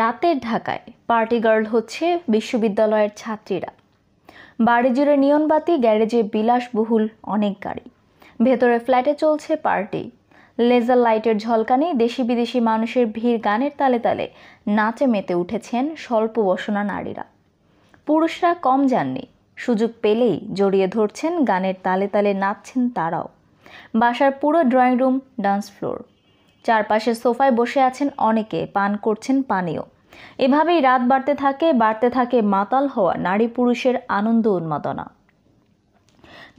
রাতের ঢাকায় party girl হচ্ছে বিশ্ববিদ্যালয়ের ছাত্রীরা বাড়ি জুড়ে নিয়নবাতি গ্যারেজে বিলাসবহুল অনেক গাড়ি ভেতরে ফ্ল্যাটে চলছে পার্টি লেজার লাইটের ঝলকানি দেশি বিদেশি মানুষের ভিড় গানের তালে তালে নাচে মেতে উঠেছেন স্বল্প বসনা নারীরা পুরুষরা কম যাননি সুযোগ পেলেই জড়িয়ে ধরছেন গানের তালে তালে নাচছেন তারাও বাসার পুরো ড্রয়িং রুম ডান্স ফ্লোর চারপাশে সোফায় বসে আছেন অনেকে পান করছেন পানীয় এভাবেই রাত বাড়তে থাকে বাড়তে থাকে মাতাল হওয়া নারী পুরুষের আনন্দ উন্মাদনা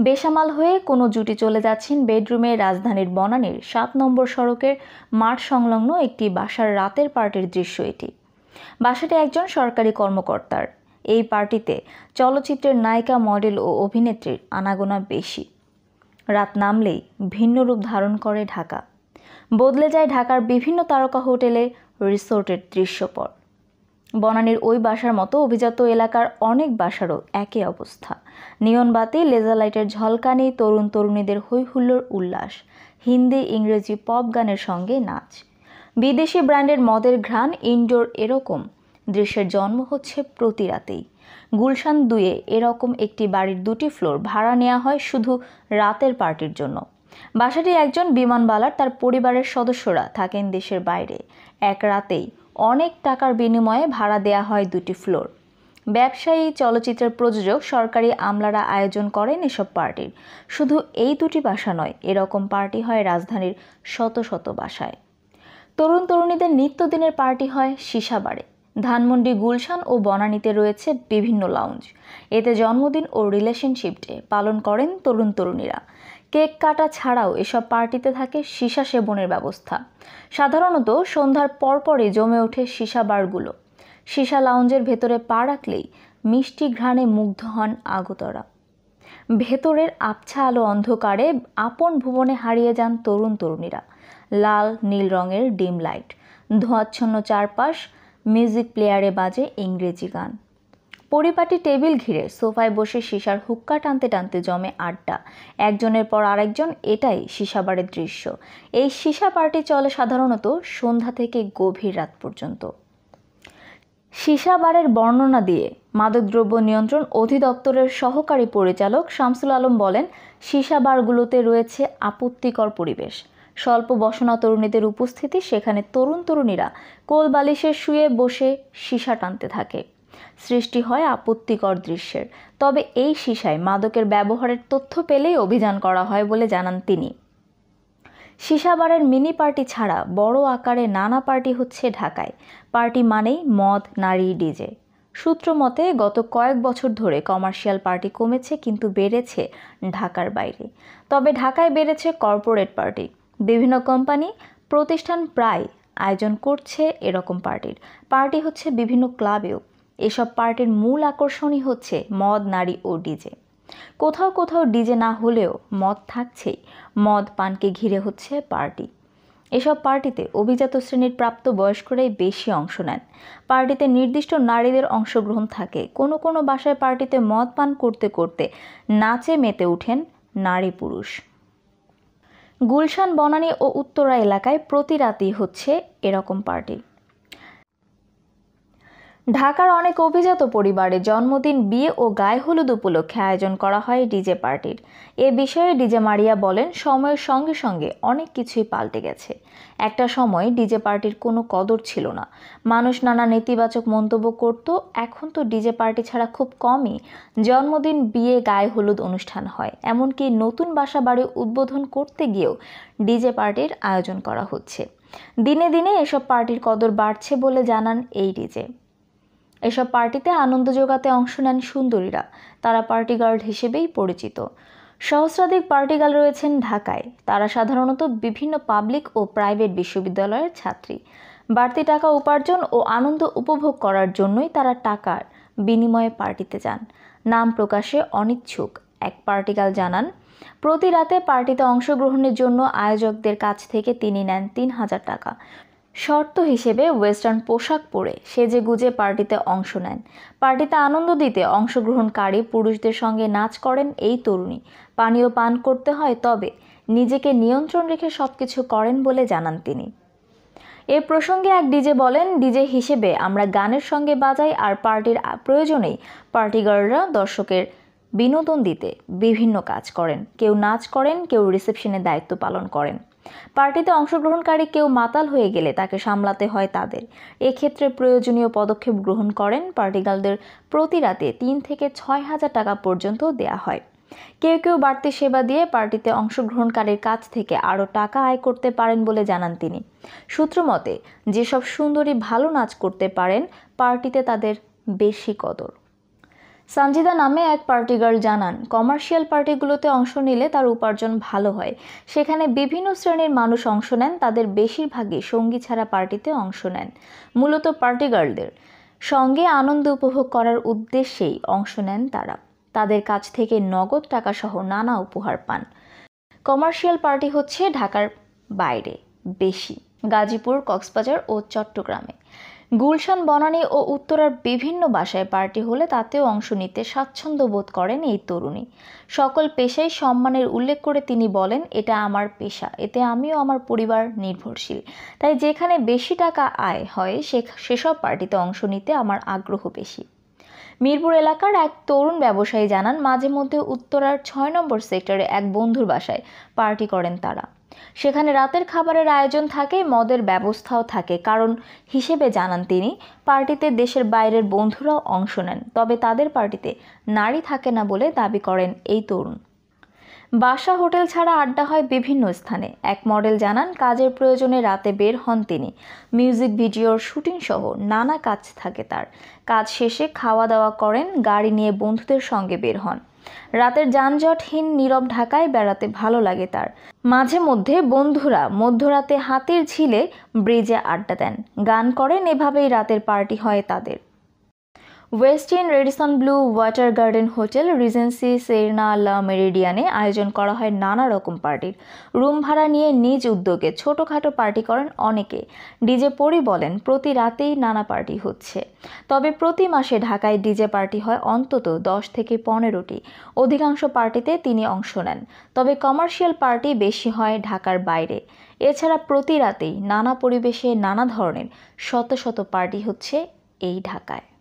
বেসামাল হয়ে কোনো জুটি চলে যাচ্ছেন বেডরুমে রাজধানীর বনানীর সাত নম্বর সড়কের মাঠ সংলগ্ন একটি বাসার রাতের পার্টির দৃশ্য এটি বাসাটি একজন সরকারি কর্মকর্তার এই পার্টিতে চলচ্চিত্রের নায়িকা মডেল ও অভিনেত্রীর আনাগোনা বেশি রাত নামলেই ভিন্ন রূপ ধারণ করে ঢাকা বদলে যায় ঢাকার বিভিন্ন তারকা হোটেলে রিসোর্টের দৃশ্যপট বনানীর ওই বাসার মতো অভিজাত এলাকার অনেক বাসারও একই অবস্থা নিয়ন বাতি লেজার লাইটের ঝলকানি তরুণ তরুণীদের হৈহুল্লোর উল্লাস হিন্দি ইংরেজি পপ গানের সঙ্গে নাচ বিদেশি ব্র্যান্ডের মদের ঘ্রাণ ইনডোর এরকম দৃশ্যের জন্ম হচ্ছে প্রতি রাতেই গুলশান দুয়ে এরকম একটি বাড়ির দুটি ফ্লোর ভাড়া নেওয়া হয় শুধু রাতের পার্টির জন্য বাসাটি একজন বিমানবালার তার পরিবারের সদস্যরা থাকেন দেশের বাইরে এক রাতেই অনেক টাকার বিনিময়ে ভাড়া দেয়া হয় দুটি ফ্লোর ব্যবসায়ী চলচ্চিত্রের প্রযোজক সরকারি আমলারা আয়োজন করেন এসব পার্টির শুধু এই দুটি বাসা নয় এরকম পার্টি হয় রাজধানীর শত শত বাসায় তরুণ তরুণীদের নিত্যদিনের পার্টি হয় সিসাবারে ধানমন্ডি গুলশান ও বনানীতে রয়েছে বিভিন্ন লাউঞ্জ এতে জন্মদিন ও রিলেশনশিপ ডে পালন করেন তরুণ তরুণীরা কেক কাটা ছাড়াও এসব পার্টিতে থাকে সীসা সেবনের ব্যবস্থা সাধারণত সন্ধ্যার পরপরই জমে ওঠে সীসা বারগুলো সীসা লাউঞ্জের ভেতরে পা রাখলেই মিষ্টি ঘ্রাণে মুগ্ধ হন আগতরা ভেতরের আবছা আলো অন্ধকারে আপন ভুবনে হারিয়ে যান তরুণ তরুণীরা লাল নীল রঙের ডিম লাইট ধোঁয়াচ্ছন্ন চারপাশ মিউজিক প্লেয়ারে বাজে ইংরেজি গান পরিপাটি টেবিল ঘিরে সোফায় বসে সিসার হুক্কা টানতে টানতে জমে আড্ডা একজনের পর আরেকজন এটাই সিসাবারের দৃশ্য এই সিসা পার্টি চলে সাধারণত সন্ধ্যা থেকে গভীর রাত পর্যন্ত সিসাবারের বর্ণনা দিয়ে মাদকদ্রব্য নিয়ন্ত্রণ অধিদপ্তরের সহকারী পরিচালক শামসুল আলম বলেন সিসাবারগুলোতে রয়েছে আপত্তিকর পরিবেশ স্বল্প বসনা তরুণীদের উপস্থিতি সেখানে তরুণ তরুণীরা কোল বালিশে শুয়ে বসে সিসা টানতে থাকে সৃষ্টি হয় আপত্তিকর দৃশ্যের তবে এই সিসায় মাদকের ব্যবহারের তথ্য পেলেই অভিযান করা হয় বলে জানান তিনি সিসাবারের মিনি পার্টি ছাড়া বড় আকারে নানা পার্টি হচ্ছে ঢাকায় পার্টি মানেই মদ নারী ডিজে সূত্র মতে গত কয়েক বছর ধরে কমার্শিয়াল পার্টি কমেছে কিন্তু বেড়েছে ঢাকার বাইরে তবে ঢাকায় বেড়েছে কর্পোরেট পার্টি বিভিন্ন কোম্পানি প্রতিষ্ঠান প্রায় আয়োজন করছে এরকম পার্টির পার্টি হচ্ছে বিভিন্ন ক্লাবেও এসব পার্টির মূল আকর্ষণই হচ্ছে মদ নারী ও ডিজে কোথাও কোথাও ডিজে না হলেও মদ থাকছেই মদ পানকে ঘিরে হচ্ছে পার্টি এসব পার্টিতে অভিজাত শ্রেণীর প্রাপ্ত বয়স্করাই বেশি অংশ নেন পার্টিতে নির্দিষ্ট নারীদের অংশগ্রহণ থাকে কোনো কোনো বাসায় পার্টিতে মদ পান করতে করতে নাচে মেতে ওঠেন নারী পুরুষ গুলশান বনানী ও উত্তরা এলাকায় প্রতি রাতেই হচ্ছে এরকম পার্টি ঢাকার অনেক অভিজাত পরিবারে জন্মদিন বিয়ে ও গায়ে হলুদ উপলক্ষে আয়োজন করা হয় ডিজে পার্টির এ বিষয়ে ডিজে মারিয়া বলেন সময়ের সঙ্গে সঙ্গে অনেক কিছুই পাল্টে গেছে একটা সময় ডিজে পার্টির কোনো কদর ছিল না মানুষ নানা নেতিবাচক মন্তব্য করত এখন তো ডিজে পার্টি ছাড়া খুব কমই জন্মদিন বিয়ে গায়ে হলুদ অনুষ্ঠান হয় এমনকি নতুন বাসা বাড়ি উদ্বোধন করতে গিয়েও ডিজে পার্টির আয়োজন করা হচ্ছে দিনে দিনে এসব পার্টির কদর বাড়ছে বলে জানান এই ডিজে এসব পার্টিতে আনন্দ জোগাতে অংশ নেন সুন্দরীরা তারা পার্টি গার্ড হিসেবেই পরিচিত সহস্রাধিক পার্টি গার্ল রয়েছেন ঢাকায় তারা সাধারণত বিভিন্ন পাবলিক ও প্রাইভেট বিশ্ববিদ্যালয়ের ছাত্রী বাড়তি টাকা উপার্জন ও আনন্দ উপভোগ করার জন্যই তারা টাকার বিনিময়ে পার্টিতে যান নাম প্রকাশে অনিচ্ছুক এক পার্টিকাল জানান প্রতি রাতে পার্টিতে অংশগ্রহণের জন্য আয়োজকদের কাছ থেকে তিনি নেন তিন হাজার টাকা শর্ত হিসেবে ওয়েস্টার্ন পোশাক পরে সেজে গুজে পার্টিতে অংশ নেন পার্টিতে আনন্দ দিতে অংশগ্রহণকারী পুরুষদের সঙ্গে নাচ করেন এই তরুণী পানীয় পান করতে হয় তবে নিজেকে নিয়ন্ত্রণ রেখে সব কিছু করেন বলে জানান তিনি এ প্রসঙ্গে এক ডিজে বলেন ডিজে হিসেবে আমরা গানের সঙ্গে বাজাই আর পার্টির প্রয়োজনেই পার্টিগাররা দর্শকের বিনোদন দিতে বিভিন্ন কাজ করেন কেউ নাচ করেন কেউ রিসেপশনে দায়িত্ব পালন করেন পার্টিতে অংশগ্রহণকারী কেউ মাতাল হয়ে গেলে তাকে সামলাতে হয় তাদের এক্ষেত্রে প্রয়োজনীয় পদক্ষেপ গ্রহণ করেন পার্টিগালদের প্রতি রাতে তিন থেকে ছয় হাজার টাকা পর্যন্ত দেয়া হয় কেউ কেউ বাড়তি সেবা দিয়ে পার্টিতে অংশগ্রহণকারীর কাছ থেকে আরও টাকা আয় করতে পারেন বলে জানান তিনি সূত্র মতে যেসব সুন্দরী ভালো নাচ করতে পারেন পার্টিতে তাদের বেশি কদর সানজিদা নামে এক পার্টি গার্ল জানান কমার্শিয়াল পার্টিগুলোতে অংশ নিলে তার উপার্জন ভালো হয় সেখানে বিভিন্ন শ্রেণীর মানুষ অংশ নেন তাদের বেশিরভাগই সঙ্গী ছাড়া পার্টিতে অংশ নেন মূলত পার্টি গার্লদের সঙ্গে আনন্দ উপভোগ করার উদ্দেশ্যেই অংশ নেন তারা তাদের কাছ থেকে নগদ টাকাসহ নানা উপহার পান কমার্শিয়াল পার্টি হচ্ছে ঢাকার বাইরে বেশি গাজীপুর কক্সবাজার ও চট্টগ্রামে গুলশান বনানী ও উত্তরার বিভিন্ন বাসায় পার্টি হলে তাতেও অংশ নিতে স্বাচ্ছন্দ্য বোধ করেন এই তরুণী সকল পেশায় সম্মানের উল্লেখ করে তিনি বলেন এটা আমার পেশা এতে আমিও আমার পরিবার নির্ভরশীল তাই যেখানে বেশি টাকা আয় হয় সে সেসব পার্টিতে অংশ নিতে আমার আগ্রহ বেশি মিরপুর এলাকার এক তরুণ ব্যবসায়ী জানান মাঝে মধ্যে উত্তরার ছয় নম্বর সেক্টরে এক বন্ধুর বাসায় পার্টি করেন তারা সেখানে রাতের খাবারের আয়োজন থাকে মদের ব্যবস্থাও থাকে কারণ হিসেবে জানান তিনি পার্টিতে দেশের বাইরের বন্ধুরাও অংশ নেন তবে তাদের পার্টিতে নারী থাকে না বলে দাবি করেন এই তরুণ বাসা হোটেল ছাড়া আড্ডা হয় বিভিন্ন স্থানে এক মডেল জানান কাজের প্রয়োজনে রাতে বের হন তিনি মিউজিক ভিডিওর শুটিং সহ নানা কাজ থাকে তার কাজ শেষে খাওয়া দাওয়া করেন গাড়ি নিয়ে বন্ধুদের সঙ্গে বের হন রাতের যানজটহীন নীরব ঢাকায় বেড়াতে ভালো লাগে তার মাঝে মধ্যে বন্ধুরা মধ্যরাতে হাতির ঝিলে ব্রিজে আড্ডা দেন গান করেন এভাবেই রাতের পার্টি হয় তাদের Westin Radisson Blu Water Garden hotel Regency Sarina Le মেরিডিয়ানে আয়োজন করা হয় নানা রকম পার্টির রুম ভাড়া নিয়ে নিজ উদ্যোগে ছোটোখাটো পার্টি করেন অনেকে ডিজে পরি বলেন প্রতি রাতেই নানা পার্টি হচ্ছে তবে প্রতি মাসে ঢাকায় ডিজে পার্টি হয় অন্তত দশ থেকে পনেরোটি অধিকাংশ পার্টিতে তিনি অংশ নেন তবে কমার্শিয়াল পার্টি বেশি হয় ঢাকার বাইরে এছাড়া প্রতি রাতেই নানা পরিবেশে নানা ধরনের শত শত পার্টি হচ্ছে এই ঢাকায়